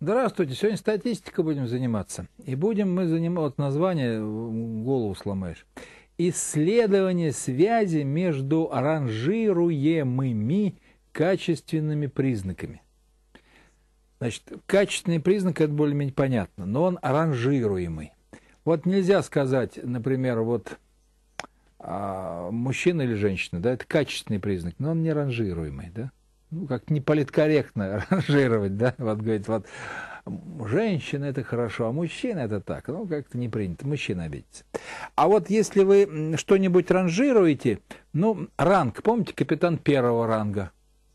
Здравствуйте, сегодня статистика будем заниматься. И будем мы заниматься, вот название э, голову сломаешь. Исследование связи между ранжируемыми качественными признаками. Значит, качественный признак – это более-менее понятно, но он ранжируемый. Вот нельзя сказать, например, вот а, мужчина или женщина, да, это качественный признак, но он не ранжируемый, да ну, как неполиткорректно ранжировать, да, вот говорит, вот женщина это хорошо, а мужчина это так, ну, как-то не принято, мужчина обидится. А вот если вы что-нибудь ранжируете, ну, ранг, помните, капитан первого ранга,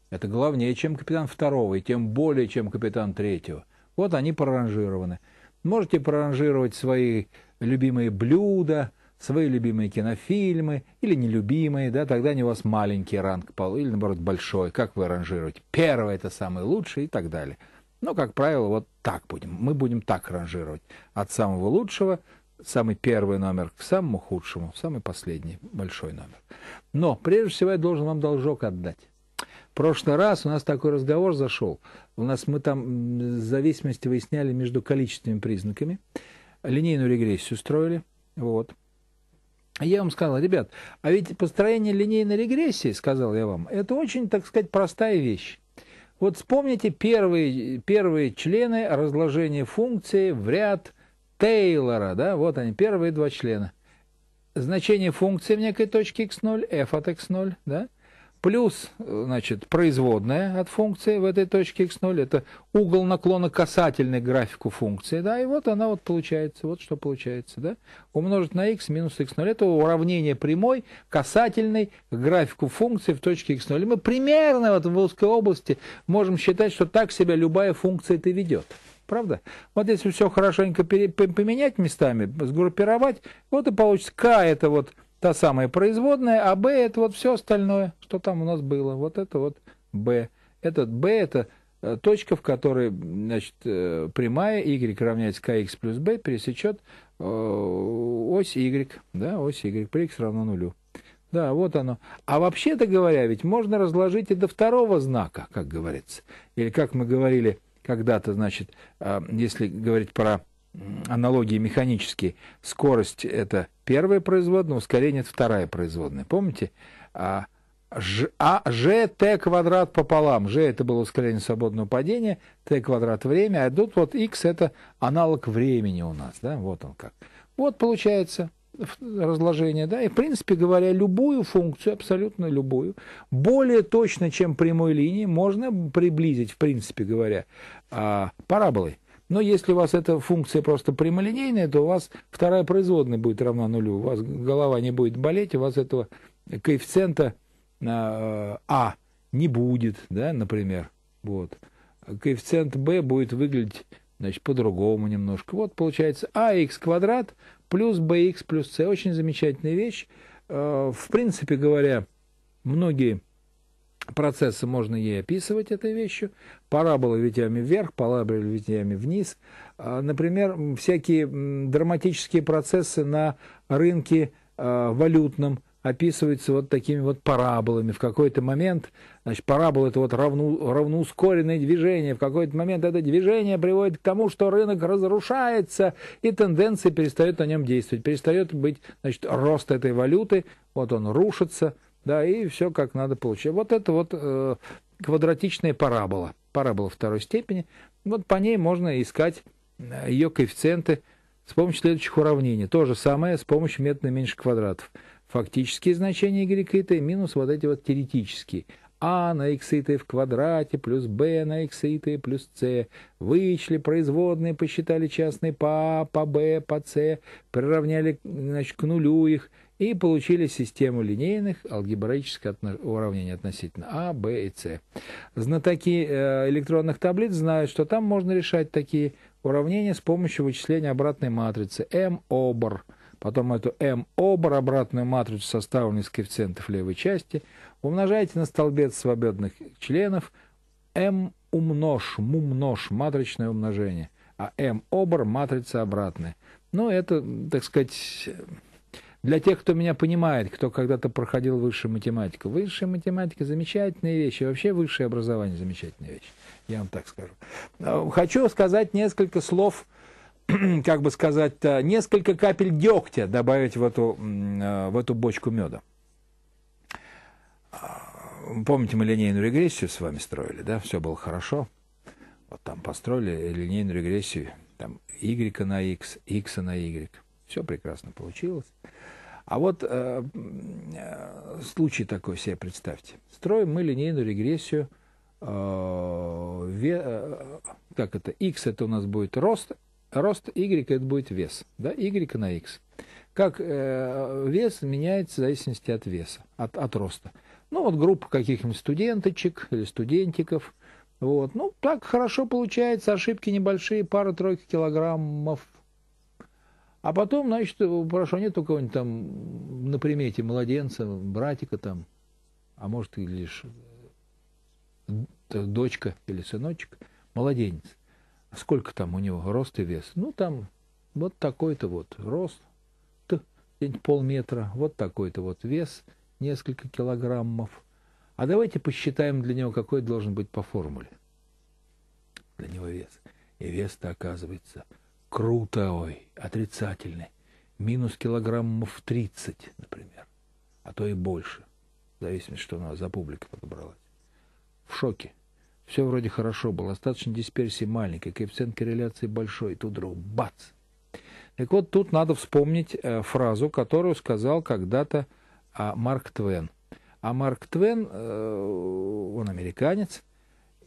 это главнее, чем капитан второго, и тем более, чем капитан третьего. Вот они проранжированы. Можете проранжировать свои любимые блюда – свои любимые кинофильмы или нелюбимые, да, тогда у вас маленький ранг пол или, наоборот, большой, как вы ранжируете. Первый – это самый лучший и так далее. Но, как правило, вот так будем. Мы будем так ранжировать. От самого лучшего, самый первый номер к самому худшему, самый последний большой номер. Но, прежде всего, я должен вам должок отдать. В прошлый раз у нас такой разговор зашел. У нас мы там зависимости выясняли между количественными признаками. Линейную регрессию строили. Вот. А я вам сказал, ребят, а ведь построение линейной регрессии, сказал я вам, это очень, так сказать, простая вещь. Вот вспомните первые, первые члены разложения функции в ряд Тейлора, да, вот они, первые два члена. Значение функции в некой точке x0, f от x0, да, плюс, значит, производная от функции в этой точке x0, это угол наклона касательный к графику функции, да, и вот она вот получается, вот что получается, да, умножить на x минус x0, это уравнение прямой касательной к графику функции в точке x0. И мы примерно вот в узкой области можем считать, что так себя любая функция это ведет. Правда? Вот если все хорошенько поменять местами, сгруппировать, вот и получится k это вот та самая производная, а b это вот все остальное, что там у нас было. Вот это вот b. Этот b это э, точка, в которой значит, э, прямая y равняется kx плюс b пересечет э, ось y, да, ось y при x равно нулю. Да, вот оно. А вообще-то говоря, ведь можно разложить и до второго знака, как говорится. Или как мы говорили когда-то, значит, если говорить про аналогии механические, скорость – это первая производная, ускорение – это вторая производная. Помните? А, ж, а, g, t квадрат пополам. ж это было ускорение свободного падения, т квадрат – время, а тут вот x – это аналог времени у нас. Да? Вот он как. Вот получается разложение, да, и, в принципе говоря, любую функцию, абсолютно любую, более точно, чем прямой линии, можно приблизить, в принципе говоря, а, параболой. Но если у вас эта функция просто прямолинейная, то у вас вторая производная будет равна нулю. У вас голова не будет болеть, у вас этого коэффициента э, А не будет, да, например. Вот. Коэффициент b будет выглядеть значит, по-другому немножко. Вот получается ax квадрат плюс bx плюс c. Очень замечательная вещь. Э, в принципе говоря, многие процессы можно ей описывать этой вещью. Параболы ветвями вверх, параболы ветвями вниз. А, например, всякие драматические процессы на рынке а, валютном описываются вот такими вот параболами. В какой-то момент, значит, парабол это вот равну, равноускоренное движение. В какой-то момент это движение приводит к тому, что рынок разрушается, и тенденция перестает на нем действовать. Перестает быть, значит, рост этой валюты, вот он рушится – да, и все как надо получить. Вот это вот э, квадратичная парабола, парабола второй степени. Вот по ней можно искать э, ее коэффициенты с помощью следующих уравнений. То же самое с помощью метода меньших квадратов. Фактические значения y и минус вот эти вот теоретические а на x и t в квадрате плюс b на x и t плюс c. Вычли производные, посчитали частные по а, по b, по c, приравняли значит, к нулю их, и получили систему линейных алгебраических уравнений относительно А, Б и С. Знатоки э, электронных таблиц знают, что там можно решать такие уравнения с помощью вычисления обратной матрицы М-обр. Потом эту М-обр, обратную матрицу, составленную из коэффициентов левой части, умножаете на столбец свободных членов М умножь, мумножь, матричное умножение, а М обр матрица обратная. Ну, это, так сказать, для тех, кто меня понимает, кто когда-то проходил высшую математику. Высшая математика – замечательная вещь, и вообще высшее образование – замечательная вещь, я вам так скажу. А, хочу сказать несколько слов, как бы сказать, э, несколько капель дегтя добавить в эту, э, в эту бочку меда. А, помните, мы линейную регрессию с вами строили, да? Все было хорошо. Вот там построили линейную регрессию, там y на x, x на y. Все прекрасно получилось. А вот э, э, случай такой себе представьте. Строим мы линейную регрессию. Э, ве, э, э как это? X это у нас будет рост, рост Y это будет вес. Да? Y на X. Как э, вес меняется в зависимости от веса, от, от роста. Ну, вот группа каких-нибудь студенточек или студентиков. Вот. Ну, так хорошо получается, ошибки небольшие, пара-тройка килограммов а потом, значит, прошу, нет у кого-нибудь там на примете младенца, братика там, а может и лишь э, дочка или сыночек, младенец. А сколько там у него рост и вес? Ну, там вот такой-то вот рост, полметра, вот такой-то вот вес, несколько килограммов. А давайте посчитаем для него, какой должен быть по формуле. Для него вес. И вес-то оказывается – круто, ой, отрицательный. Минус килограммов 30, например, а то и больше, в зависимости, что у нас за публика подобралась. В шоке. Все вроде хорошо было, остаточной дисперсии маленькой, коэффициент корреляции большой, и тут вдруг бац! Так вот, тут надо вспомнить э, фразу, которую сказал когда-то э, Марк Твен. А Марк Твен, э, он американец,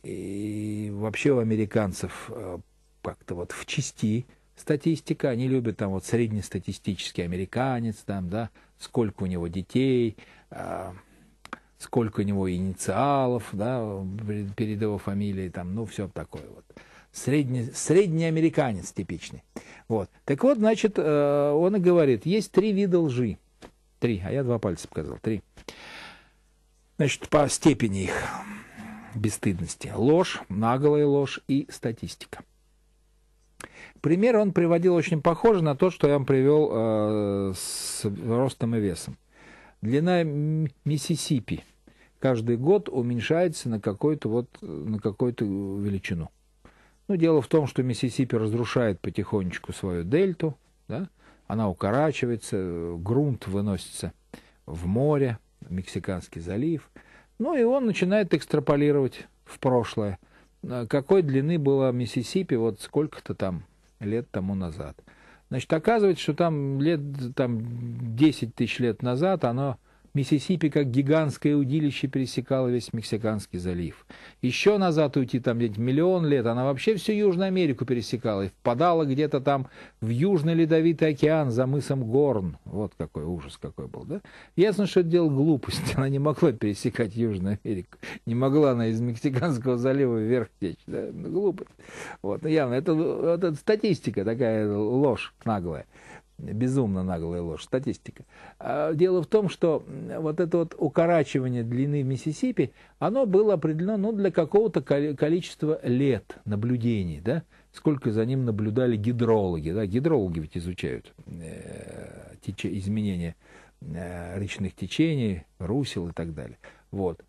и вообще у американцев э, как-то вот в части статистика, они любят там вот среднестатистический американец, там, да, сколько у него детей, э, сколько у него инициалов, да, перед его фамилией, там, ну, все такое вот. Средний, средний американец типичный. Вот. Так вот, значит, э, он и говорит, есть три вида лжи. Три, а я два пальца показал, три. Значит, по степени их бесстыдности. Ложь, наголая ложь и статистика. Пример он приводил очень похоже на то, что я вам привел э, с ростом и весом. Длина Миссисипи каждый год уменьшается на какую-то вот, э, на какую-то величину. Ну, дело в том, что Миссисипи разрушает потихонечку свою дельту, да? она укорачивается, грунт выносится в море, в Мексиканский залив. Ну и он начинает экстраполировать в прошлое. Э, какой длины была Миссисипи, вот сколько-то там лет тому назад. Значит, оказывается, что там лет там, 10 тысяч лет назад оно Миссисипи, как гигантское удилище, пересекала весь Мексиканский залив. Еще назад уйти там где то миллион лет, она вообще всю Южную Америку пересекала и впадала где-то там в Южный Ледовитый океан за мысом Горн. Вот какой ужас какой был, да? Ясно, что это дело глупость. Она не могла пересекать Южную Америку. Не могла она из Мексиканского залива вверх течь, да? Ну, глупость. Вот, ну, явно, это, ну, это статистика такая ложь наглая. Безумно наглая ложь, статистика. А, дело в том, что вот это вот укорачивание длины Миссисипи, оно было определено ну, для какого-то количества лет наблюдений, да? сколько за ним наблюдали гидрологи. Да? Гидрологи ведь изучают э, изменения э, речных течений, русел и так далее. Вот.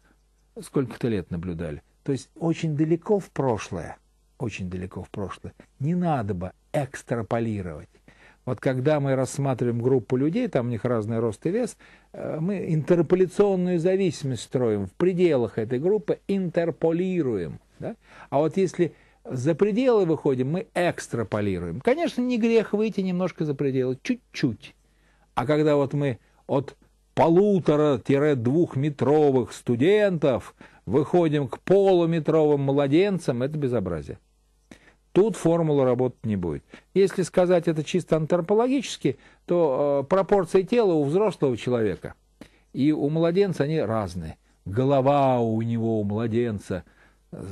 Сколько-то лет наблюдали. То есть очень далеко в прошлое, очень далеко в прошлое, не надо бы экстраполировать. Вот когда мы рассматриваем группу людей, там у них разный рост и вес, э, мы интерполяционную зависимость строим в пределах этой группы, интерполируем. Да? А вот если за пределы выходим, мы экстраполируем. Конечно, не грех выйти немножко за пределы, чуть-чуть. А когда вот мы от полутора-двухметровых студентов выходим к полуметровым младенцам, это безобразие. Тут формула работать не будет. Если сказать это чисто антропологически, то э, пропорции тела у взрослого человека и у младенца они разные. Голова у него, у младенца,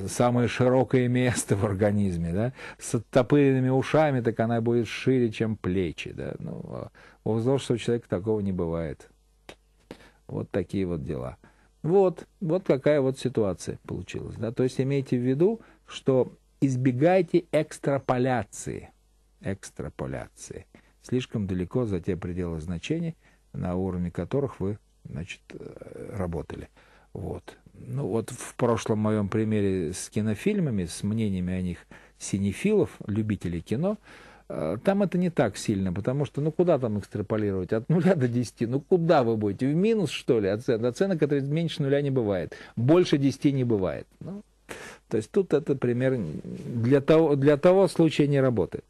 самое широкое место в организме, да, с оттопыренными ушами, так она будет шире, чем плечи, да. Ну, а у взрослого человека такого не бывает. Вот такие вот дела. Вот, вот какая вот ситуация получилась, да. То есть имейте в виду, что избегайте экстраполяции. Экстраполяции. Слишком далеко за те пределы значений, на уровне которых вы значит, э, работали. Вот. Ну вот в прошлом моем примере с кинофильмами, с мнениями о них синефилов, любителей кино, э, там это не так сильно, потому что ну куда там экстраполировать? От нуля до десяти, Ну куда вы будете? В минус, что ли? Оценок, а оценок а это меньше нуля не бывает. Больше десяти не бывает. Ну, то есть тут этот пример для того, для того случая не работает.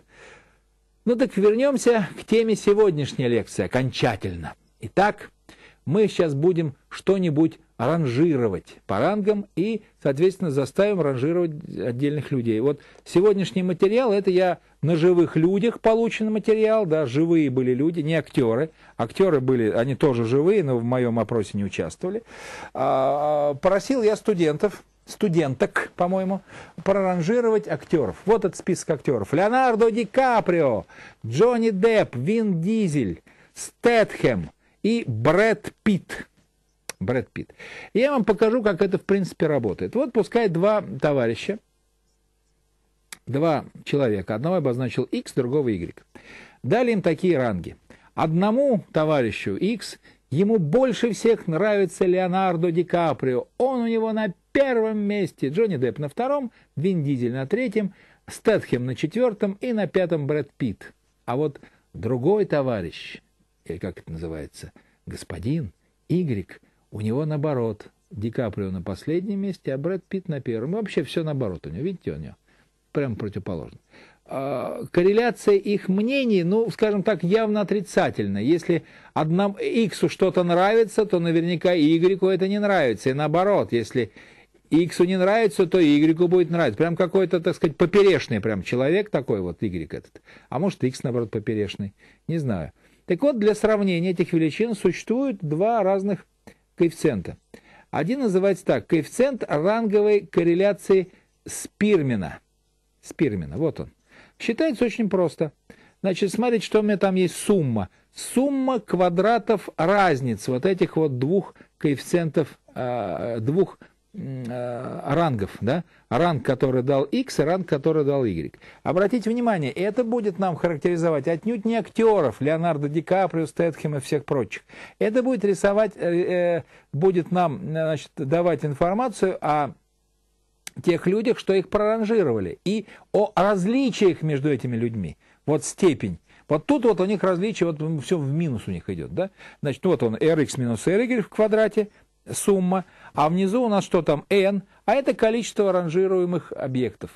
Ну так вернемся к теме сегодняшней лекции окончательно. Итак, мы сейчас будем что-нибудь ранжировать по рангам и, соответственно, заставим ранжировать отдельных людей. Вот сегодняшний материал, это я на живых людях получен материал, да, живые были люди, не актеры. Актеры были, они тоже живые, но в моем опросе не участвовали. А, а, просил я студентов студенток, по-моему, проранжировать актеров. Вот этот список актеров. Леонардо Ди Каприо, Джонни Депп, Вин Дизель, Стэтхэм и Брэд Питт. Брэд Питт. я вам покажу, как это в принципе работает. Вот пускай два товарища, два человека, одного обозначил X, другого Y. Дали им такие ранги. Одному товарищу X Ему больше всех нравится Леонардо Ди Каприо. Он у него на первом месте, Джонни Депп на втором, Вин Дизель на третьем, Стэтхем на четвертом и на пятом Брэд Питт. А вот другой товарищ, или э, как это называется, господин Игрик, у него наоборот. Ди Каприо на последнем месте, а Брэд Питт на первом. И вообще все наоборот у него, видите у него? Прям противоположно. Э, корреляция их мнений, ну, скажем так, явно отрицательная. Если одному X что-то нравится, то наверняка и Y это не нравится. И наоборот, если X не нравится, то и Y будет нравиться. Прям какой-то, так сказать, поперешный прям человек такой вот, Y этот. А может, X, наоборот, поперешный. Не знаю. Так вот, для сравнения этих величин существует два разных коэффициента. Один называется так, коэффициент ранговой корреляции Спирмена. Спирмена, вот он. Считается очень просто. Значит, смотрите, что у меня там есть сумма. Сумма квадратов разниц вот этих вот двух коэффициентов, э, двух э, рангов, да, ранг, который дал X, и ранг, который дал Y. Обратите внимание, это будет нам характеризовать отнюдь не актеров, Леонардо Ди Каприо, Стэтхэм и всех прочих. Это будет рисовать, э, будет нам, значит, давать информацию о тех людях, что их проранжировали, и о различиях между этими людьми. Вот степень. Вот тут вот у них различие, вот все в минус у них идет, да? Значит, вот он, rx минус y в квадрате, сумма, а внизу у нас что там, n, а это количество ранжируемых объектов.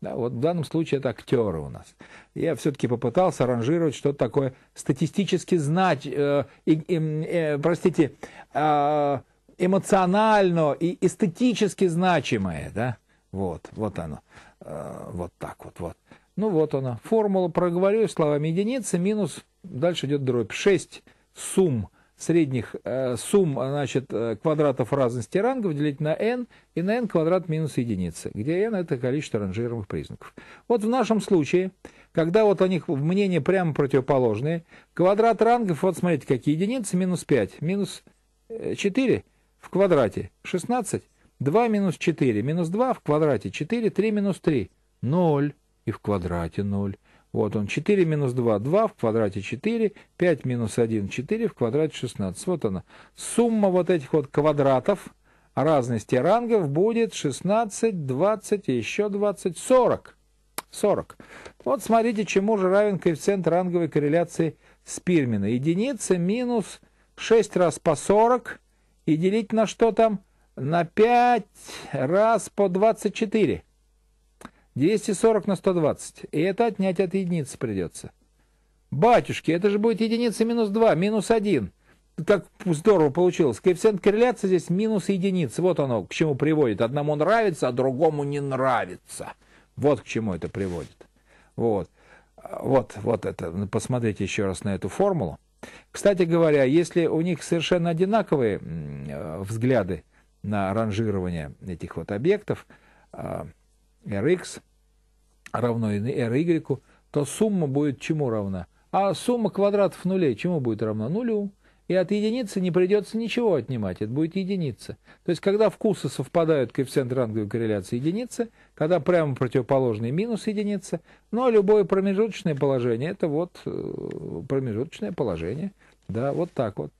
Да, вот в данном случае это актеры у нас. Я все-таки попытался ранжировать что-то такое статистически знать, э, э, э, простите, э, эмоционально и эстетически значимое, да, вот, вот оно, э, вот так вот, вот. Ну вот оно. формула проговорю словами единицы минус, дальше идет дробь, 6 сумм средних э, сумм значит, э, квадратов разности рангов делить на n и на n квадрат минус единицы, где n это количество ранжируемых признаков. Вот в нашем случае, когда вот у них мнения прямо противоположные, квадрат рангов, вот смотрите, какие единицы, минус 5, минус 4, э, в квадрате 16, 2 минус 4 минус 2 в квадрате 4, 3 минус 3 – 0 и в квадрате 0. Вот он, 4 минус 2, 2 в квадрате 4, 5 минус 1, 4 в квадрате 16. Вот она. Сумма вот этих вот квадратов разности рангов будет 16, 20 и еще 20, 40. 40. Вот смотрите, чему же равен коэффициент ранговой корреляции Спирмина. Единица минус 6 раз по 40 и делить на что там? На 5 раз по 24. 240 на 120. И это отнять от единицы придется. Батюшки, это же будет единица минус 2, минус 1. Как здорово получилось. Коэффициент корреляции здесь минус единица. Вот оно к чему приводит. Одному нравится, а другому не нравится. Вот к чему это приводит. Вот. Вот, вот это. Посмотрите еще раз на эту формулу. Кстати говоря, если у них совершенно одинаковые э, взгляды на ранжирование этих вот объектов, а, Rx равно Ry, то сумма будет чему равна? А сумма квадратов нулей чему будет равна? Нулю и от единицы не придется ничего отнимать, это будет единица. То есть, когда вкусы совпадают коэффициент ранговой корреляции единица, когда прямо противоположный минус единица, но любое промежуточное положение, это вот э, промежуточное положение, да, вот так вот.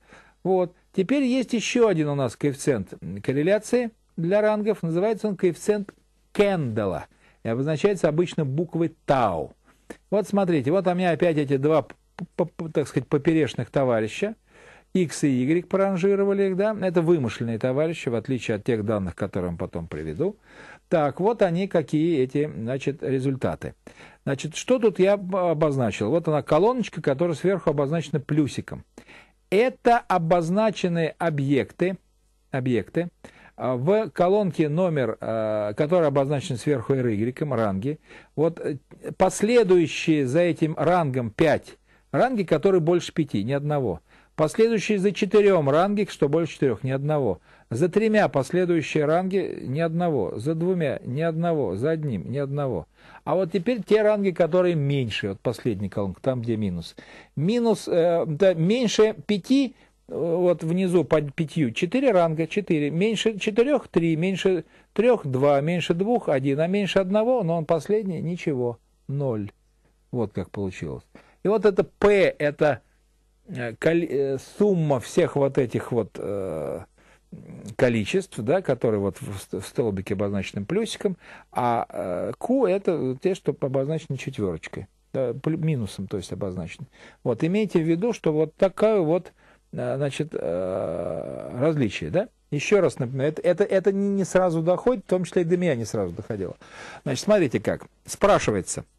Вот. Теперь есть еще один у нас коэффициент корреляции для рангов, называется он коэффициент Кендала, и обозначается обычно буквой Тау. Вот смотрите, вот у меня опять эти два, так сказать, поперечных товарища – X и Y поранжировали их, да, это вымышленные товарищи, в отличие от тех данных, которые я вам потом приведу. Так, вот они, какие эти, значит, результаты. Значит, что тут я обозначил? Вот она колоночка, которая сверху обозначена плюсиком. Это обозначенные объекты, объекты а, в колонке номер, а, который обозначен сверху Y, ранги. Вот э, последующие за этим рангом 5 ранги, которые больше 5, ни одного – Последующие за четырем ранги, что больше четырех, ни одного. За тремя последующие ранги ни одного. За двумя ни одного. За одним ни одного. А вот теперь те ранги, которые меньше, вот последний колонк, там где минус. Минус, э, да, меньше пяти, э, вот внизу под пятью, четыре ранга, четыре. Меньше четырех, три. Меньше трех, два. Меньше двух, один. А меньше одного, но он последний, ничего, ноль. Вот как получилось. И вот это P, это Э, э, сумма всех вот этих вот э, количеств, да, которые вот в столбике обозначены плюсиком, а Q это те, что обозначены четверочкой, да, минусом, то есть обозначены. Вот, имейте в виду, что вот такая вот, значит, различие, да? Еще раз напоминаю, это, это, это не сразу доходит, в том числе и до меня не сразу доходило. Значит, смотрите как. Спрашивается –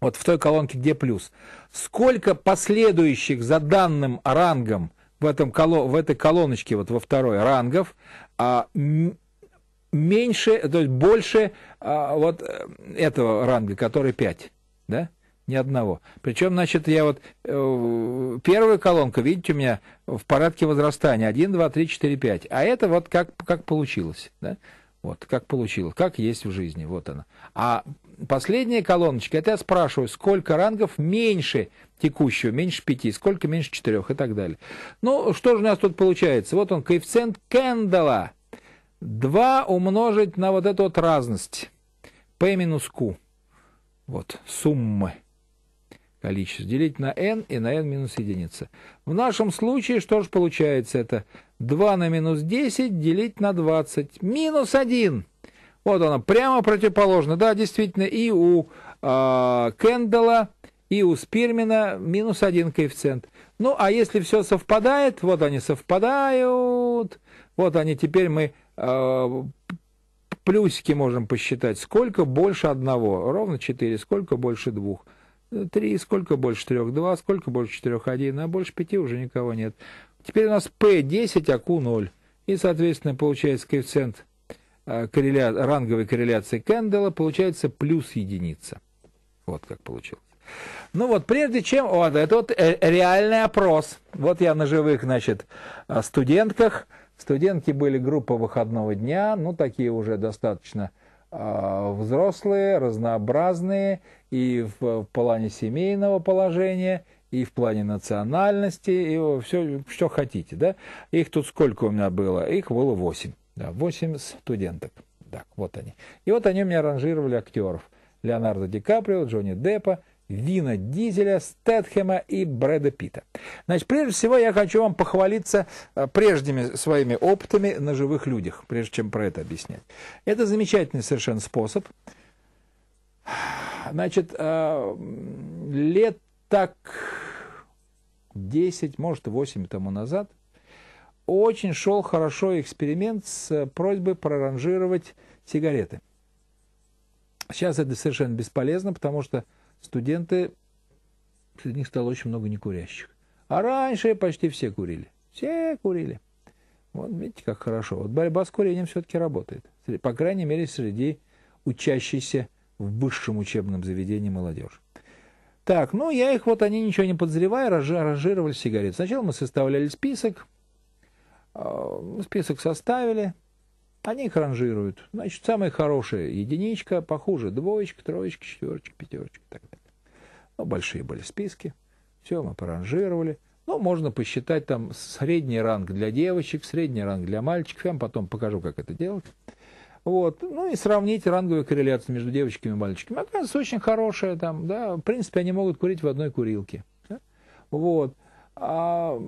вот в той колонке, где плюс, сколько последующих за данным рангом в, этом коло, в этой колоночке, вот во второй, рангов, а, меньше, то есть больше а, вот э, этого ранга, который 5, да? Ни одного. Причем, значит, я вот э, первую колонку, видите, у меня в порядке возрастания 1, 2, 3, 4, 5. А это вот как, как получилось, да? Вот, как получилось, как есть в жизни, вот она. А последняя колоночка, это я спрашиваю, сколько рангов меньше текущего, меньше пяти, сколько меньше четырех и так далее. Ну, что же у нас тут получается? Вот он, коэффициент Кэндала. 2 умножить на вот эту вот разность. P минус Q. Вот, суммы количество. Делить на n и на n минус единица. В нашем случае что же получается? Это 2 на минус 10 делить на 20. Минус 1. Вот она, прямо противоположно. Да, действительно, и у э, Кэндала, и у Спирмена минус один коэффициент. Ну, а если все совпадает, вот они совпадают, вот они, теперь мы э, плюсики можем посчитать. Сколько больше одного? Ровно 4. Сколько больше двух? три, Сколько больше трех, два, Сколько больше четырех, один, А больше пяти уже никого нет. Теперь у нас P10, а Q0. И, соответственно, получается коэффициент Э, корреля... ранговой корреляции Кэндала получается плюс единица. Вот как получилось. Ну вот, прежде чем, вот, это вот э, реальный опрос. Вот я на живых, значит, э, студентках. Студентки были группа выходного дня, ну, такие уже достаточно взрослые, разнообразные и в, в плане семейного положения, и в плане национальности, и все, что хотите, да. Их тут сколько у меня было? Их было восемь. Да, 8 студенток. Так, вот они. И вот они мне меня ранжировали актеров. Леонардо Ди Каприо, Джонни Деппа, Вина Дизеля, Стэтхэма и Брэда Питта. Значит, прежде всего я хочу вам похвалиться э, прежними своими опытами на живых людях, прежде чем про это объяснять. Это замечательный совершенно способ. Значит, э, лет так 10, может, 8 тому назад очень шел хорошо эксперимент с э, просьбой проранжировать сигареты. Сейчас это совершенно бесполезно, потому что студенты, среди них стало очень много некурящих. А раньше почти все курили. Все курили. Вот видите, как хорошо. Вот борьба с курением все-таки работает. По крайней мере, среди учащейся в высшем учебном заведении молодежи. Так, ну я их, вот они ничего не подозревая, разжировали сигареты. Сначала мы составляли список, Э, список составили, они их ранжируют. Значит, самые хорошие единичка, похуже двоечка, троечка, четверочка, пятерочка и так далее. Ну, большие были списки. Все, мы поранжировали. Ну, можно посчитать там средний ранг для девочек, средний ранг для мальчиков. Я вам потом покажу, как это делать. Вот. Ну и сравнить ранговую корреляцию между девочками и мальчиками. Оказывается, очень хорошая там, да. В принципе, они могут курить в одной курилке. Да? Вот. А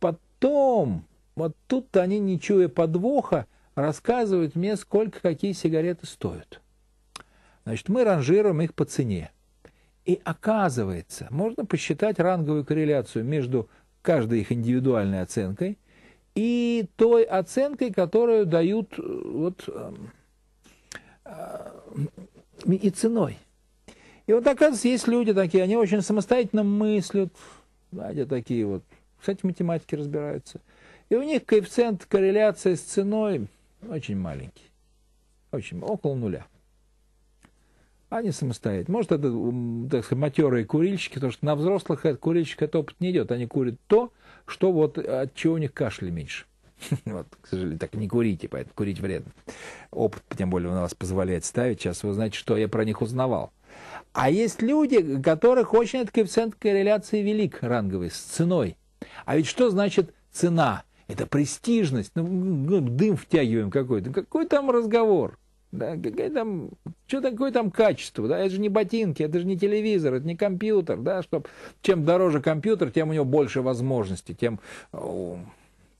потом вот тут-то они, не чуя подвоха, рассказывают мне, сколько какие сигареты стоят. Значит, мы ранжируем их по цене. И оказывается, можно посчитать ранговую корреляцию между каждой их индивидуальной оценкой и той оценкой, которую дают э, вот, эм, э, и ценой. И вот, оказывается, есть люди такие, они очень самостоятельно мыслят, знаете, такие вот, кстати, математики разбираются – и у них коэффициент корреляции с ценой очень маленький. Очень, около нуля. Они самостоятельно. Может, это, так сказать, матерые курильщики, потому что на взрослых от курильщик этот опыт не идет. Они курят то, что вот от чего у них кашля меньше. Вот, к сожалению, так не курите, поэтому курить вредно. Опыт, тем более, он вас позволяет ставить. Сейчас вы знаете, что я про них узнавал. А есть люди, у которых очень этот коэффициент корреляции велик, ранговый, с ценой. А ведь что значит цена? это престижность, ну, ну дым втягиваем какой-то. Какой там разговор? Да, какая там, что такое там качество? Да? Это же не ботинки, это же не телевизор, это не компьютер. Да? Чтоб, чем дороже компьютер, тем у него больше возможностей, тем э,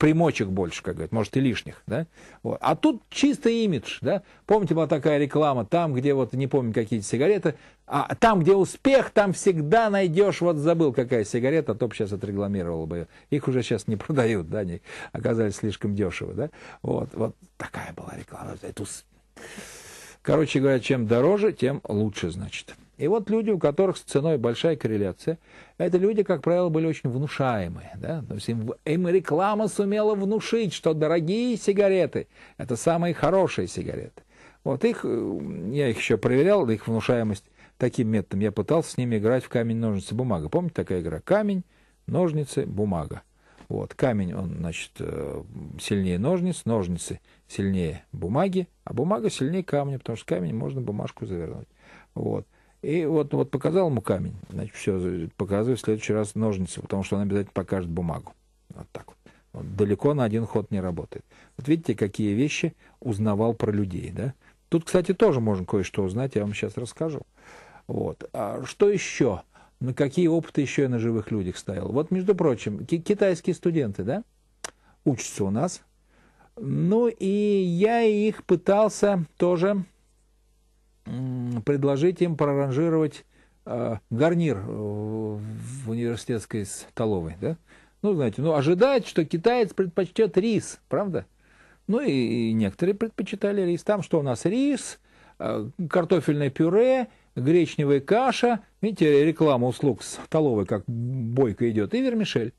примочек больше, как говорят, может и лишних, да. Вот. А тут чисто имидж, да. Помните, была такая реклама, там, где вот, не помню, какие сигареты, а там, где успех, там всегда найдешь, вот забыл, какая сигарета, а то бы сейчас отрекламировал бы. Их уже сейчас не продают, да, они оказались слишком дешево, да. Вот, вот такая была реклама. Это... Короче говоря, чем дороже, тем лучше, значит. И вот люди, у которых с ценой большая корреляция, это люди, как правило, были очень внушаемые. Да? То есть им, им реклама сумела внушить, что дорогие сигареты – это самые хорошие сигареты. Вот их, э, я их еще проверял, их внушаемость таким методом. Я пытался с ними играть в камень, ножницы, бумага. Помните такая игра? Камень, ножницы, бумага. Вот, камень, он, значит, э, сильнее ножниц, ножницы сильнее бумаги, а бумага сильнее камня, потому что камень можно бумажку завернуть. Вот. И вот, ну, вот показал ему камень, значит, все, показывай в следующий раз ножницы, потому что он обязательно покажет бумагу. Вот так вот. вот. Далеко на один ход не работает. Вот видите, какие вещи узнавал про людей, да? Тут, кстати, тоже можно кое-что узнать, я вам сейчас расскажу. Вот. А что еще? На какие опыты еще я на живых людях ставил? Вот, между прочим, китайские студенты, да, учатся у нас. Ну, и я их пытался тоже предложить им проранжировать э, гарнир э, в университетской столовой, да? Ну, знаете, ну, ожидает, что китаец предпочтет рис, правда? Ну, и, и некоторые предпочитали рис. Там что у нас? Рис, э, картофельное пюре, гречневая каша. Видите, реклама услуг столовой, как бойко идет. И вермишель.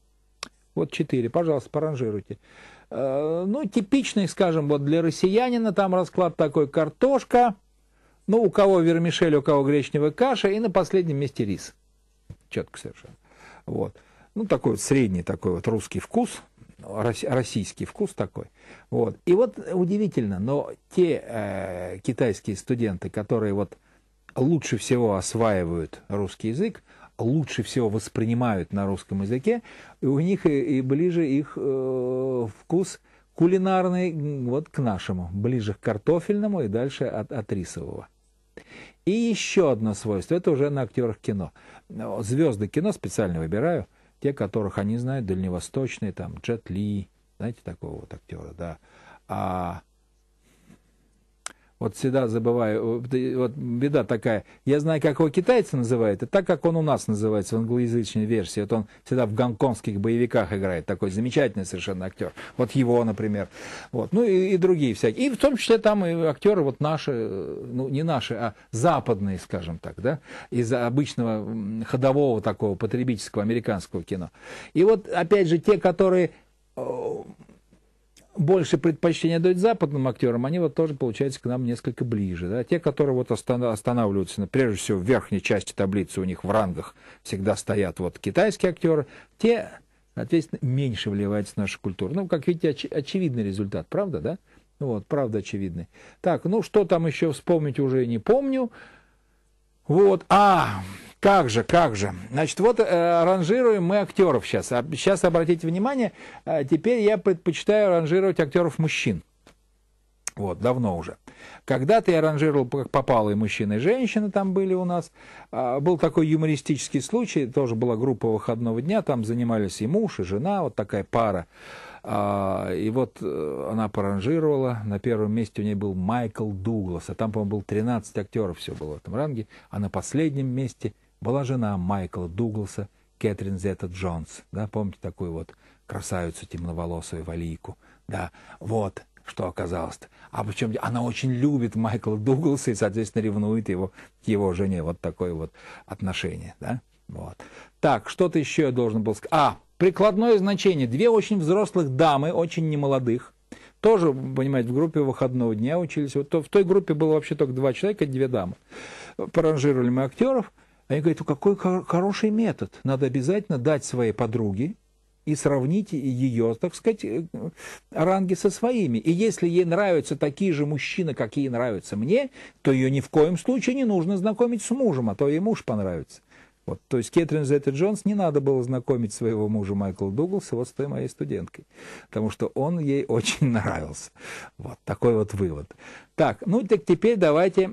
Вот четыре, пожалуйста, поранжируйте. Ну, типичный, скажем, вот для россиянина там расклад такой. Картошка, ну, у кого вермишель, у кого гречневая каша, и на последнем месте рис. Четко совершенно. Вот. Ну, такой вот средний такой вот русский вкус, российский вкус такой. Вот. И вот удивительно, но те э, китайские студенты, которые вот лучше всего осваивают русский язык, лучше всего воспринимают на русском языке, и у них и, и ближе их э, вкус кулинарный вот к нашему, ближе к картофельному и дальше от, от рисового. И еще одно свойство, это уже на актерах кино. Звезды кино специально выбираю, те, которых они знают, дальневосточные, там, Джет Ли, знаете, такого вот актера, да. А вот всегда забываю, вот беда такая. Я знаю, как его китайцы называют, и так, как он у нас называется в англоязычной версии. Вот он всегда в гонконгских боевиках играет, такой замечательный совершенно актер. Вот его, например. Вот. Ну и, и другие всякие. И в том числе там и актеры вот наши, э, ну не наши, а западные, скажем так, да, из обычного ходового такого потребительского американского кино. И вот, опять же, те, которые э, больше предпочтения дают западным актерам, они вот тоже, получается, к нам несколько ближе. Да? Те, которые вот останавливаются, на прежде всего, в верхней части таблицы у них в рангах всегда стоят вот китайские актеры, те, соответственно, меньше вливаются в нашу культуру. Ну, как видите, оч- очевидный результат, правда, да? Ну вот, правда очевидный. Так, ну что там еще вспомнить уже не помню. Вот, а, как же, как же. Значит, вот э, ранжируем мы актеров сейчас. А, сейчас обратите внимание, э, теперь я предпочитаю ранжировать актеров мужчин. Вот, давно уже. Когда-то я ранжировал, как попало, и мужчины, и женщины там были у нас. А, был такой юмористический случай, тоже была группа выходного дня, там занимались и муж, и жена, вот такая пара. А, и вот э, она поранжировала, на первом месте у нее был Майкл Дуглас, а там, по-моему, был 13 актеров все было в этом ранге, а на последнем месте – была жена Майкла Дугласа, Кэтрин Зета Джонс, да, помните такую вот красавицу темноволосую валийку, да, вот, что оказалось-то. А причем она очень любит Майкла Дугласа и, соответственно, ревнует его к его жене. Вот такое вот отношение, да? Вот. Так, что-то еще я должен был сказать. А, прикладное значение. Две очень взрослых дамы, очень немолодых, тоже, понимаете, в группе выходного дня учились. Вот то, в той группе было вообще только два человека, две дамы. Паранжировали мы актеров – они а говорят, какой хороший метод. Надо обязательно дать своей подруге и сравнить ее, так сказать, э, ранги со своими. И если ей нравятся такие же мужчины, какие нравятся мне, то ее ни в коем случае не нужно знакомить с мужем, а то ей муж понравится. Вот, то есть Кэтрин Зетта Джонс не надо было знакомить своего мужа Майкла Дугласа вот с той моей студенткой, потому что он ей очень нравился. Вот такой вот вывод. Так, ну так теперь давайте,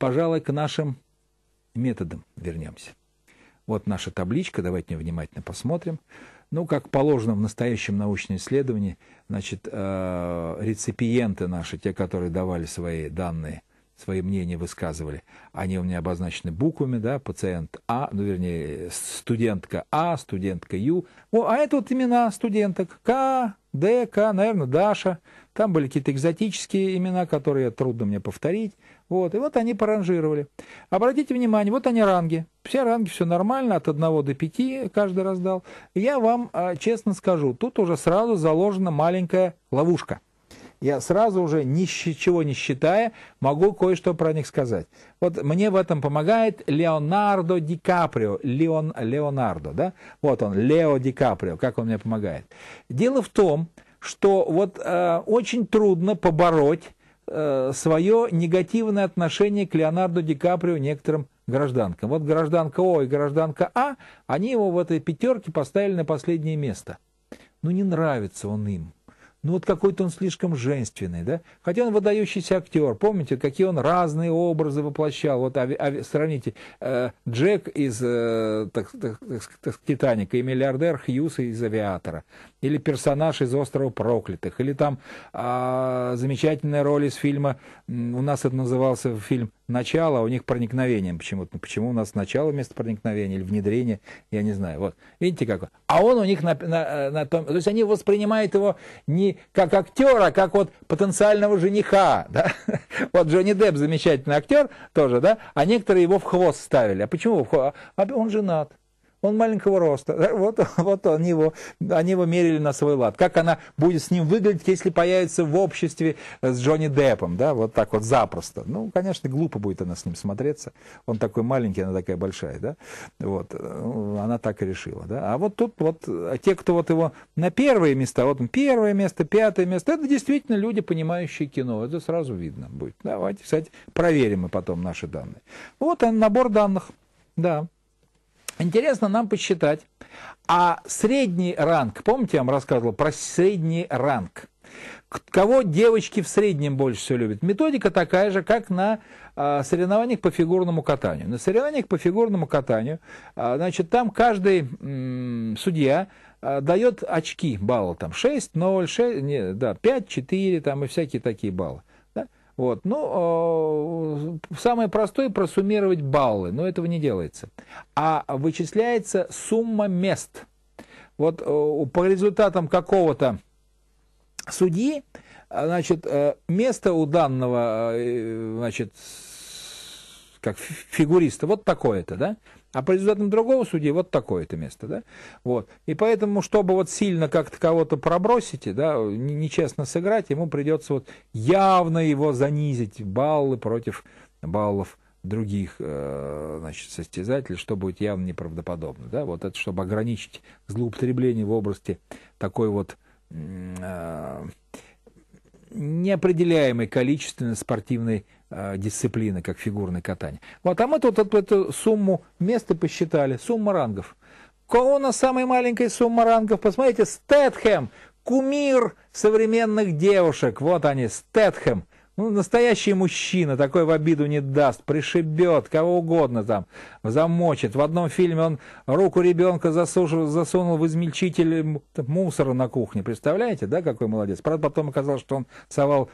пожалуй, к нашим методам вернемся. Вот наша табличка, давайте внимательно посмотрим. Ну, как положено в настоящем научном исследовании, значит, э, реципиенты наши, те, которые давали свои данные, свои мнения высказывали, они у меня обозначены буквами, да, пациент А, ну, вернее, студентка А, студентка Ю. О, а это вот имена студенток К, ДК, наверное, Даша. Там были какие-то экзотические имена, которые трудно мне повторить. Вот. И вот они поранжировали. Обратите внимание, вот они ранги. Все ранги, все нормально, от 1 до 5 каждый раздал. И я вам а, честно скажу, тут уже сразу заложена маленькая ловушка – я сразу уже, ничего не считая, могу кое-что про них сказать. Вот мне в этом помогает Леонардо Ди Каприо. Леон, Леонардо, да? Вот он, Лео Ди Каприо, как он мне помогает. Дело в том, что вот э, очень трудно побороть э, свое негативное отношение к Леонардо Ди Каприо некоторым гражданкам. Вот гражданка О и гражданка А, они его в этой пятерке поставили на последнее место. Ну, не нравится он им ну вот какой-то он слишком женственный, да? Хотя он выдающийся актер, помните, какие он разные образы воплощал. Вот а, а, сравните э, Джек из э, так, так, так, так, «Титаника» и миллиардер Хьюз из «Авиатора» или персонаж из «Острова проклятых», или там а, замечательная роль из фильма, у нас это назывался фильм «Начало», а у них «Проникновением» почему-то. Почему у нас «Начало» вместо «Проникновения» или «Внедрение», я не знаю. Вот, видите как? А он у них на, на, на том... То есть они воспринимают его не как актера, а как вот потенциального жениха, да? Вот Джонни Депп замечательный актер тоже, да? А некоторые его в хвост ставили. А почему в а, хвост? А он женат. Он маленького роста. Вот, вот они, его, они его мерили на свой лад. Как она будет с ним выглядеть, если появится в обществе с Джонни Деппом, да, вот так вот запросто. Ну, конечно, глупо будет она с ним смотреться. Он такой маленький, она такая большая, да. Вот, э, она так и решила, да. А вот тут вот а те, кто вот его на первые места, вот он первое место, пятое место, это действительно люди, понимающие кино. Это сразу видно будет. Давайте, кстати, проверим мы потом наши данные. Вот он, набор данных, да. Интересно нам посчитать, а средний ранг, помните, я вам рассказывал про средний ранг, кого девочки в среднем больше всего любят? Методика такая же, как на а, соревнованиях по фигурному катанию. На соревнованиях по фигурному катанию, а, значит, там каждый судья а, дает очки, баллы там 6, 0, 6, не, да, 5, 4 там и всякие такие баллы. Вот. Ну, э, самое простое – просуммировать баллы, но этого не делается. А вычисляется сумма мест. Вот э, по результатам какого-то судьи, значит, э, место у данного, значит, как фигуриста, вот такое-то, да? а по результатам другого судьи вот такое-то место, да, вот, и поэтому, чтобы вот сильно как-то кого-то пробросить, да, нечестно сыграть, ему придется вот явно его занизить баллы против баллов других э, значит, состязателей, что будет явно неправдоподобно. Да? Вот это, чтобы ограничить злоупотребление в области такой вот э, неопределяемой количественной спортивной Э, дисциплины, как фигурное катание. Вот, а мы тут вот эту сумму мест посчитали, сумма рангов. Кого у нас самая маленькая сумма рангов? Посмотрите, Стэтхэм, кумир современных девушек. Вот они, Стэтхэм. Ну, настоящий мужчина такой в обиду не даст, пришибет, кого угодно там, замочит. В одном фильме он руку ребенка засушил, засунул в измельчитель мусора на кухне. Представляете, да, какой молодец? Правда, потом оказалось, что он совал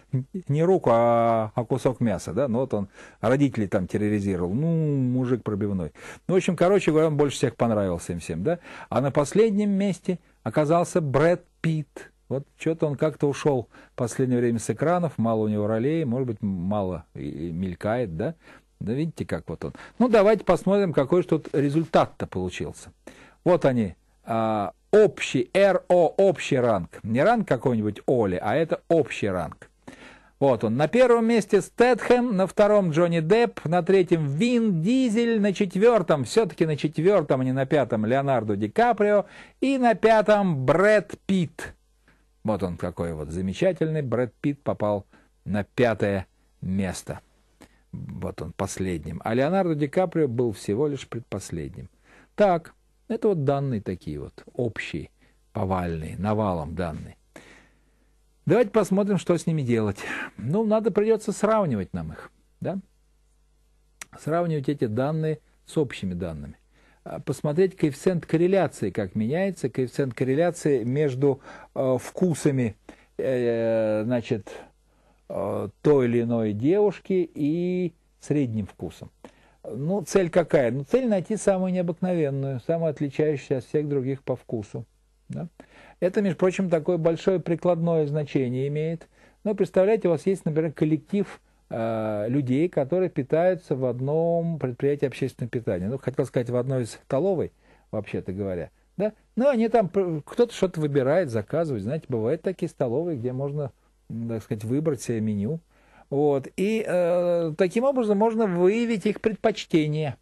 не руку, а, а кусок мяса, да, ну вот он родителей там терроризировал. Ну, мужик пробивной. Ну, в общем, короче говоря, он больше всех понравился им всем, да. А на последнем месте оказался Брэд Питт. Вот что-то он как-то ушел в последнее время с экранов, мало у него ролей, может быть, мало и, и мелькает, да? Да видите, как вот он. Ну, давайте посмотрим, какой же тут результат-то получился. Вот они, а, общий, РО, общий ранг. Не ранг какой-нибудь Оли, а это общий ранг. Вот он. На первом месте Стэтхэм, на втором Джонни Депп, на третьем Вин Дизель, на четвертом, все-таки на четвертом, а не на пятом, Леонардо Ди Каприо, и на пятом Брэд Питт. Вот он какой вот замечательный. Брэд Питт попал на пятое место. Вот он последним. А Леонардо Ди Каприо был всего лишь предпоследним. Так, это вот данные такие вот, общие, повальные, навалом данные. Давайте посмотрим, что с ними делать. Ну, надо придется сравнивать нам их, да? Сравнивать эти данные с общими данными. Э, посмотреть коэффициент корреляции, как меняется коэффициент корреляции между э, вкусами э, значит, той или иной девушки и средним вкусом. Ну, цель какая? Ну, цель найти самую необыкновенную, самую отличающуюся от всех других по вкусу. Да? Это, между прочим, такое большое прикладное значение имеет. Но ну, представляете, у вас есть, например, коллектив Э, людей, которые питаются в одном предприятии общественного питания. Ну, хотел сказать, в одной из столовой, вообще-то говоря. Да? Ну, они там, кто-то что-то выбирает, заказывает. Знаете, бывают такие столовые, где можно, так сказать, выбрать себе меню. Вот. И э, таким образом можно выявить их предпочтение.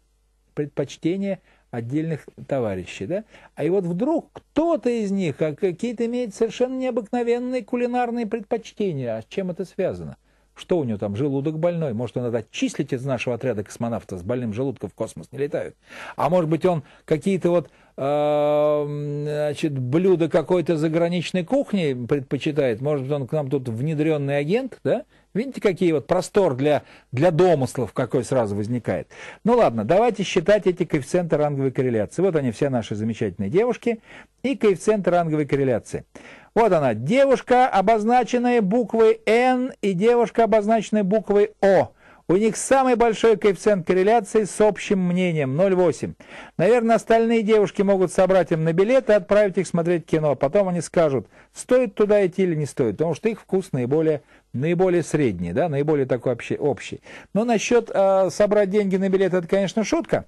Предпочтение отдельных товарищей. Да? А и вот вдруг кто-то из них а какие-то имеет совершенно необыкновенные кулинарные предпочтения. А с чем это связано? Что у него там, желудок больной? Может, он надо числить из нашего отряда космонавта с больным желудком в космос не летают? А может быть, он какие-то вот э, значит, блюда какой-то заграничной кухни предпочитает? Может быть, он к нам тут внедренный агент, да? Видите, какие вот простор для, для домыслов какой сразу возникает. Ну ладно, давайте считать эти коэффициенты ранговой корреляции. Вот они все наши замечательные девушки и коэффициенты ранговой корреляции. Вот она, девушка, обозначенная буквой N и девушка, обозначенная буквой О. У них самый большой коэффициент корреляции с общим мнением 0,8. Наверное, остальные девушки могут собрать им на билеты и отправить их смотреть кино. Потом они скажут, стоит туда идти или не стоит, потому что их вкус наиболее, наиболее средний, да, наиболее такой общий. Но насчет э, собрать деньги на билеты это, конечно, шутка.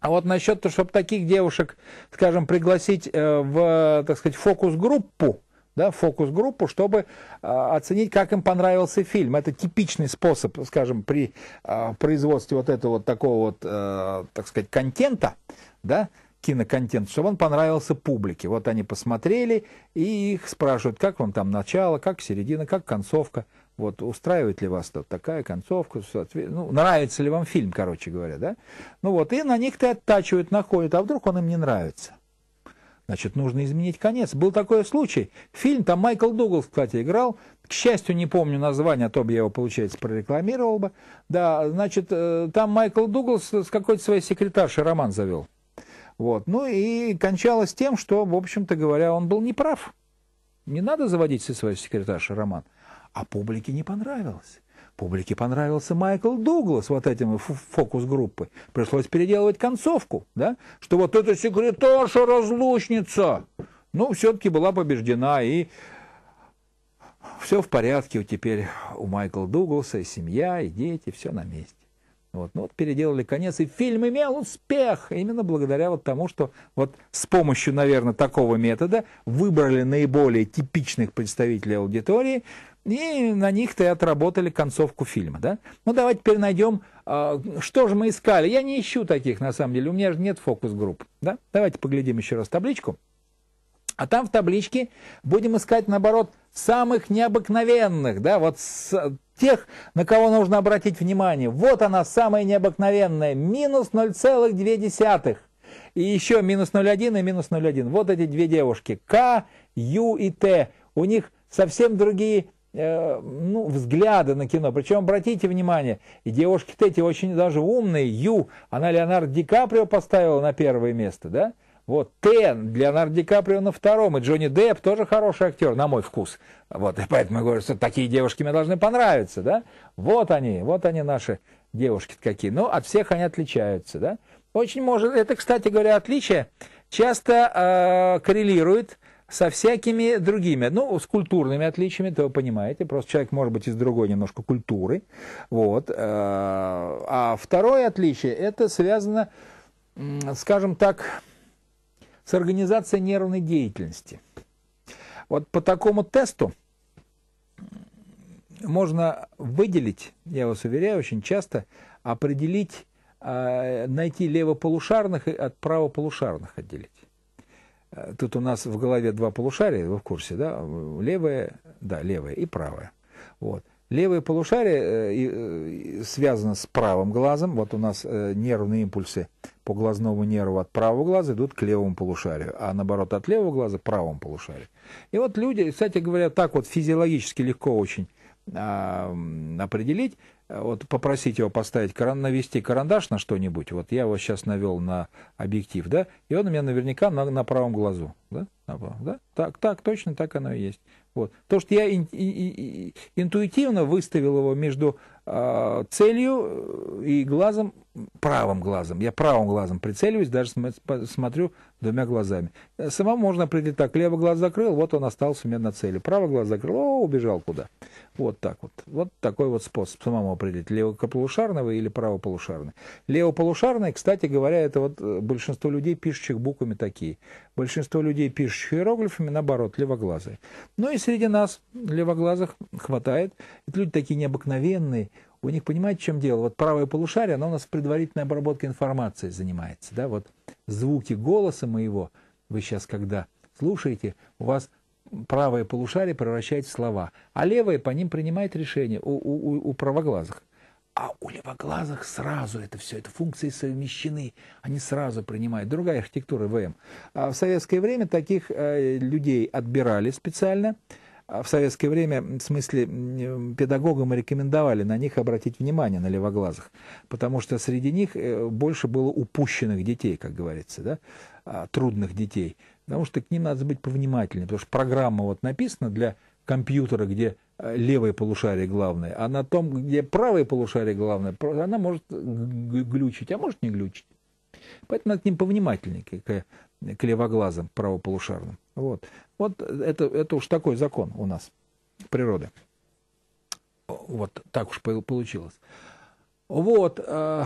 А вот насчет того, чтобы таких девушек, скажем, пригласить э, в, так сказать, фокус-группу, да, фокус-группу, чтобы э, оценить, как им понравился фильм. Это типичный способ, скажем, при э, производстве вот этого вот такого вот, так сказать, контента, да, киноконтент, чтобы он понравился публике. Вот они посмотрели и их спрашивают, как вам там начало, как середина, как концовка. Вот устраивает ли вас тут такая концовка, ну, нравится ли вам фильм, короче говоря, да? Ну вот, и на них ты оттачивают, находят, а вдруг он им не нравится. Значит, нужно изменить конец. Был такой случай. Фильм там Майкл Дуглас, кстати, играл. К счастью, не помню название, а то бы я его, получается, прорекламировал бы. Да, значит, э, там Майкл Дуглас с какой-то своей секретаршей роман завел. Вот. Ну и кончалось тем, что, в общем-то говоря, он был неправ. Не надо заводить со своей секретаршей роман. А публике не понравилось. Публике понравился Майкл Дуглас вот этим фокус-группы. Пришлось переделывать концовку, да? Что вот эта секретарша-разлучница, ну, все-таки была побеждена, и все в порядке теперь у Майкла Дугласа, и семья, и дети, все на месте. Вот, ну вот переделали конец, и фильм имел успех именно благодаря вот тому, что вот с помощью, наверное, такого метода выбрали наиболее типичных представителей аудитории, и на них-то и отработали концовку фильма. Да? Ну давайте теперь найдем, а, что же мы искали. Я не ищу таких, на самом деле, у меня же нет фокус-групп. Да? Давайте поглядим еще раз табличку. А там в табличке будем искать, наоборот, самых необыкновенных, да, вот с, тех, на кого нужно обратить внимание. Вот она, самая необыкновенная, минус 0,2. И еще минус 0,1 и минус 0,1. Вот эти две девушки, К, Ю и Т. У них совсем другие Э, ну, взгляды на кино. Причем, обратите внимание, и девушки-то эти очень даже умные. Ю, она Леонардо Ди Каприо поставила на первое место, да? Вот Т, Леонардо Ди Каприо на втором, и Джонни Депп тоже хороший актер, на мой вкус. Вот, и поэтому я говорю, что такие девушки мне должны понравиться, да? Вот они, вот они наши девушки какие. но ну, от всех они отличаются, да? Очень может, это, кстати говоря, отличие часто э, коррелирует со всякими другими, ну, с культурными отличиями, то вы понимаете, просто человек может быть из другой немножко культуры, вот. Э, а второе отличие, это связано, скажем так, с организацией нервной деятельности. Вот по такому тесту можно выделить, я вас уверяю, очень часто определить, э, найти левополушарных и от правополушарных отделить. Э, тут у нас в голове два полушария, вы в курсе, да? Левое, да, левое и правое. Вот. Левое полушарие э, э, связано с правым глазом. Вот у нас нервные импульсы по глазному нерву от правого глаза идут к левому полушарию, а наоборот от левого глаза к правому полушарию. И вот люди, кстати говоря, так вот физиологически легко очень а, определить, Э, вот попросить его поставить, навести карандаш на что-нибудь, вот я его сейчас навел на объектив, да, и он у меня наверняка на, на правом глазу да? Напал, да? Так, так, точно так оно и есть. Вот. То, что я ин, и, и, интуитивно выставил его между а, э, целью и глазом, правым глазом. Я правым глазом прицеливаюсь, даже см, смотрю двумя глазами. Э, самому можно определить так, левый глаз закрыл, вот он остался у меня на цели. Правый глаз закрыл, о, убежал куда. Вот так вот. Вот такой вот способ самому определить, левополушарного или правополушарный. Левополушарный, кстати говоря, это вот э, большинство людей, пишущих буквами такие. Большинство людей, пишущих иероглифами, наоборот, левоглазые. Но и среди нас левоглазых хватает. Это люди такие необыкновенные. У них, понимаете, в чем дело? Вот правое полушарие, оно у нас предварительной обработкой информации занимается. Да? Вот звуки голоса моего, вы сейчас когда слушаете, у вас правое полушарие превращает в слова, а левое по ним принимает решение у, у, у правоглазых. А у левоглазых сразу это все, это функции совмещены, они сразу принимают. Другая архитектура ВМ. А в советское время таких э, людей отбирали специально. А в советское время, в смысле, педагогам рекомендовали на них обратить внимание, на левоглазых, потому что среди них э, больше было упущенных детей, как говорится, да? А, трудных детей, потому что к ним надо быть повнимательнее, потому что программа вот написана для компьютера, где левое полушарие главное, а на том, где правое полушарие главное, она может глючить, а может не глючить. Поэтому надо к ним повнимательнее, к, к левоглазым правополушарным. Вот, вот это, это уж такой закон у нас природы. Вот так уж получилось. Вот. Э,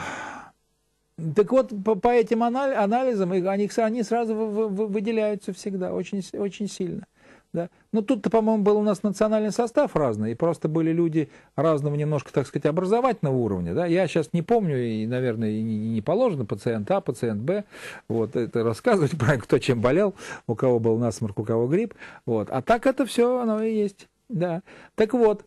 так вот, по, по этим анализам они, они сразу выделяются всегда, очень, очень сильно. Да? Ну, тут-то, по-моему, был у нас национальный состав разный, и просто были люди разного немножко, так сказать, образовательного уровня. Да? Я сейчас не помню, и, наверное, и не положено пациент А, пациент Б, вот, это рассказывать про кто чем болел, у кого был насморк, у кого грипп. Вот. А так это все оно и есть. Да. Так вот,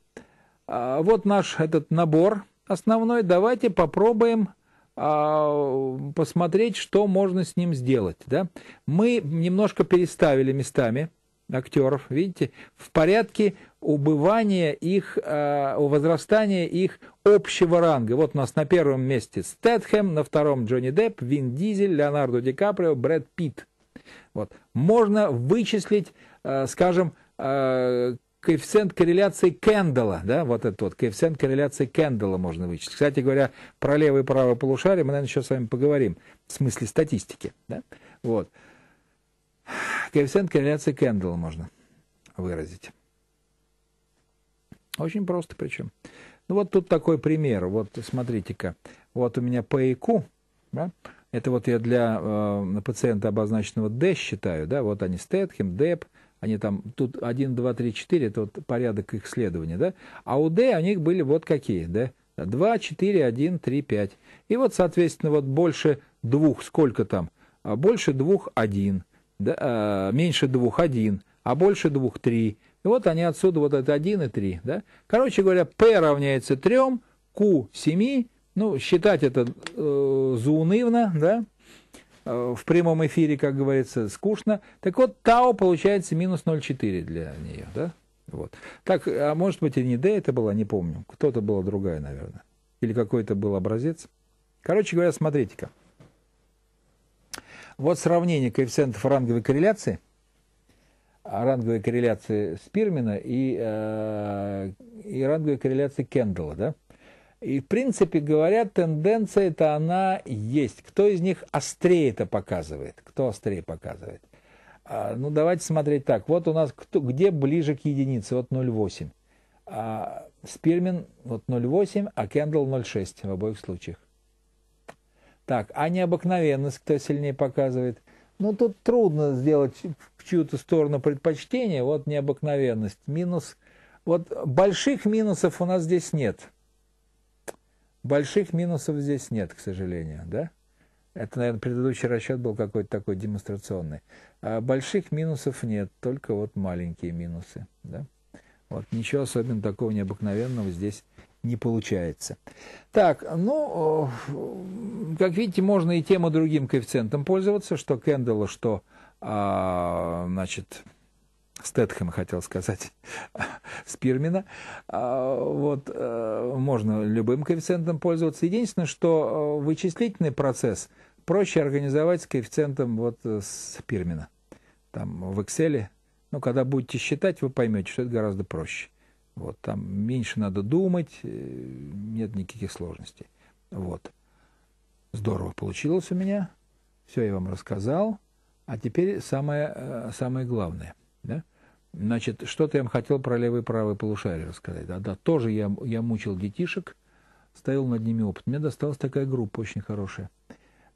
а, вот наш этот набор основной. Давайте попробуем а, посмотреть, что можно с ним сделать. Да? Мы немножко переставили местами актеров, видите, в порядке убывания их, э, возрастания их общего ранга. Вот у нас на первом месте Стэтхэм, на втором Джонни Депп, Вин Дизель, Леонардо Ди Каприо, Брэд Питт. Вот. Можно вычислить, э, скажем, э, коэффициент корреляции Кэндала, да, вот этот вот, коэффициент корреляции Кэндала можно вычислить. Кстати говоря, про левое и правое полушарие мы, наверное, еще с вами поговорим, в смысле статистики, да, вот. Коэффициент корреляции Кендалла можно выразить. Очень просто причем. Ну вот тут такой пример. Вот смотрите-ка. Вот у меня по ИКУ, да? это вот я для э, пациента обозначенного D считаю, да, вот они Стэтхем, ДЭП, они там, тут 1, 2, 3, 4, это вот порядок их исследования, да, а у D у них были вот какие, да, 2, 4, 1, 3, 5. И вот, соответственно, вот больше двух, сколько там? А больше двух, один да, а, меньше двух – один, а больше двух – три. И вот они отсюда, вот это один и три, Да? Короче говоря, P равняется трем, Q семи, Ну, считать это э, заунывно, да? Э, в прямом эфире, как говорится, скучно. Так вот, tau получается минус 0,4 для нее, да? Вот. Так, а может быть и не D это была, не помню. Кто-то была другая, наверное. Или какой-то был образец. Короче говоря, смотрите-ка. Вот сравнение коэффициентов ранговой корреляции, ранговой корреляции Спирмена и, э, и ранговой корреляции Кендалла, да? И, в принципе говоря, тенденция это она есть. Кто из них острее это показывает? Кто острее показывает? А, ну, давайте смотреть так. Вот у нас кто, где ближе к единице? Вот 0,8. А Спирмин вот 0,8, а Кендалл 0,6 в обоих случаях. Так, а необыкновенность кто сильнее показывает? Ну, тут трудно сделать в чью-то сторону предпочтение, вот необыкновенность. Минус, вот больших минусов у нас здесь нет. Больших минусов здесь нет, к сожалению, да? Это, наверное, предыдущий расчет был какой-то такой демонстрационный. А больших минусов нет, только вот маленькие минусы, да? Вот ничего особенно такого необыкновенного здесь не получается. Так, ну, э, как видите, можно и тем, и другим коэффициентом пользоваться, что Кэндалла, что, а, значит, Стэтхэма, хотел сказать, Спирмина. А, вот, а, можно любым коэффициентом пользоваться. Единственное, что э, вычислительный процесс проще организовать с коэффициентом вот Спирмина. Там в Excel, ну, когда будете считать, вы поймете, что это гораздо проще. Вот, там меньше надо думать, э, нет никаких сложностей. Вот. Здорово получилось у меня. Все я вам рассказал. А теперь самое, э, самое главное. Да? Значит, что-то я вам хотел про левый и правый полушарие рассказать. Да, да, тоже я, я мучил детишек, ставил над ними опыт. Мне досталась такая группа очень хорошая.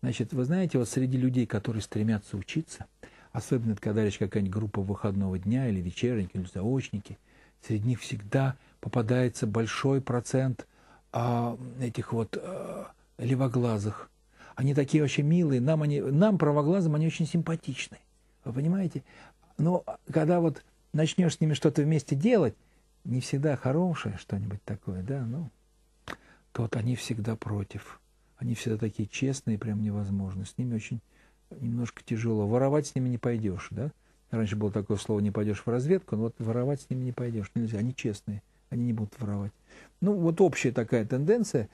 Значит, вы знаете, вот среди людей, которые стремятся учиться, особенно когда речь какая-нибудь группа выходного дня или вечерники, или заочники – среди них всегда попадается большой процент а, этих вот а, левоглазых. Они такие вообще милые, нам, они, нам правоглазым они очень симпатичны. Вы понимаете? Но когда вот начнешь с ними что-то вместе делать, не всегда хорошее что-нибудь такое, да, ну, то вот они всегда против. Они всегда такие честные, прям невозможно. С ними очень немножко тяжело. Воровать с ними не пойдешь, да? Раньше было такое слово «не пойдешь в разведку», но вот воровать с ними не пойдешь, нельзя, они честные, они не будут воровать. Ну, вот общая такая тенденция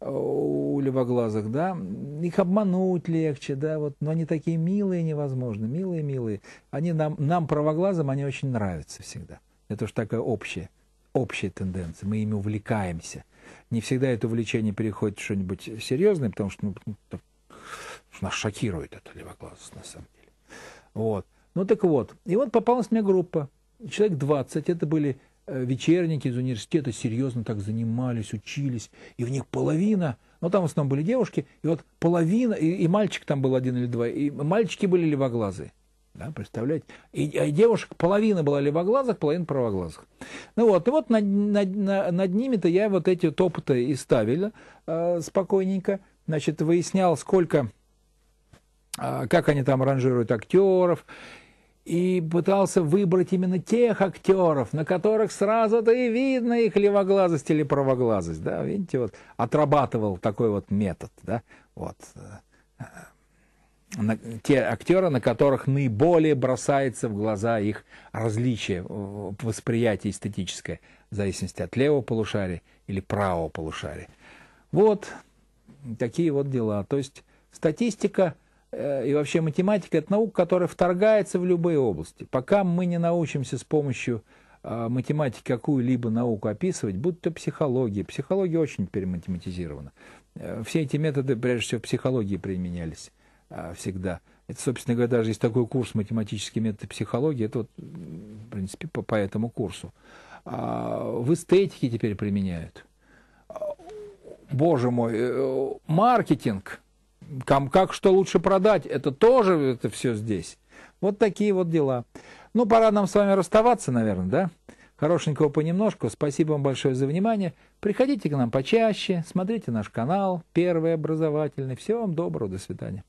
э, у левоглазых, да, их обмануть легче, да, вот, но они такие милые невозможно, милые-милые. Они нам, нам, правоглазым, они очень нравятся всегда. Это уж такая общая, общая тенденция, мы ими увлекаемся. Не всегда это увлечение переходит в что-нибудь серьезное, потому что ну, нас шокирует это левоглазость на самом деле. Вот. Ну так вот, и вот попалась мне группа, человек 20, это были э, вечерники из университета, серьезно так занимались, учились, и в них половина, ну там в основном были девушки, и вот половина, и, и мальчик там был один или два, и мальчики были левоглазые. Да, представляете? И, а и девушек половина была левоглазых, половина правоглазых. Ну вот, и вот над, над, над ними-то я вот эти вот опыты и ставили э, спокойненько. Значит, выяснял, сколько, э, как они там ранжируют актеров, и пытался выбрать именно тех актеров, на которых сразу-то и видно их левоглазость или правоглазость, да, видите, вот отрабатывал такой вот метод, да, вот, э, э, на, те актеры, на которых наиболее бросается в глаза их различие, восприятие эстетическое, в зависимости от левого полушария или правого полушария. Вот такие вот дела, то есть статистика – Э, и вообще математика – это наука, которая вторгается в любые области. Пока мы не научимся с помощью а, математики какую-либо науку описывать, будь то психология. Психология очень перематематизирована. Э, все эти методы, прежде всего, в психологии применялись а, всегда. Это, собственно говоря, даже есть такой курс «Математические методы психологии», это вот, в принципе, по, по этому курсу. А, в эстетике теперь применяют. Боже мой, э, маркетинг – Кам, как что лучше продать, это тоже это все здесь. Вот такие вот дела. Ну, пора нам с вами расставаться, наверное, да? Хорошенького понемножку. Спасибо вам большое за внимание. Приходите к нам почаще, смотрите наш канал, первый образовательный. Всего вам доброго, до свидания.